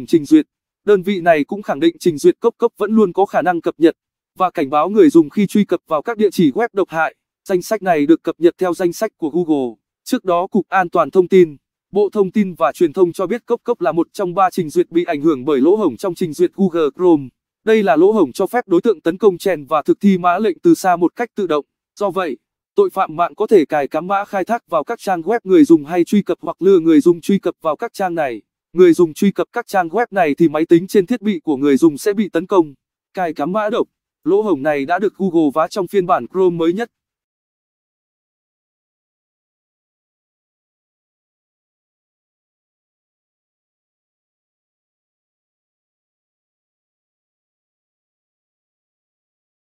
cùng Trình Duyệt. Đơn vị này cũng khẳng định Trình Duyệt cấp cấp vẫn luôn có khả năng cập nhật và cảnh báo người dùng khi truy cập vào các địa chỉ web độc hại. Danh sách này được cập nhật theo danh sách của Google. Trước đó Cục An toàn Thông tin, Bộ Thông tin và Truyền thông cho biết cấp cấp là một trong ba trình duyệt bị ảnh hưởng bởi lỗ hổng trong trình duyệt Google Chrome. Đây là lỗ hổng cho phép đối tượng tấn công chèn và thực thi mã lệnh từ xa một cách tự động. Do vậy, tội phạm mạng có thể cài cắm mã khai thác vào các trang web người dùng hay truy cập hoặc lừa người dùng truy cập vào các trang này. Người dùng truy cập các trang web này thì máy tính trên thiết bị của người dùng sẽ bị tấn công. Cài cắm mã độc, lỗ hổng này đã được Google vá trong phiên bản Chrome mới nhất.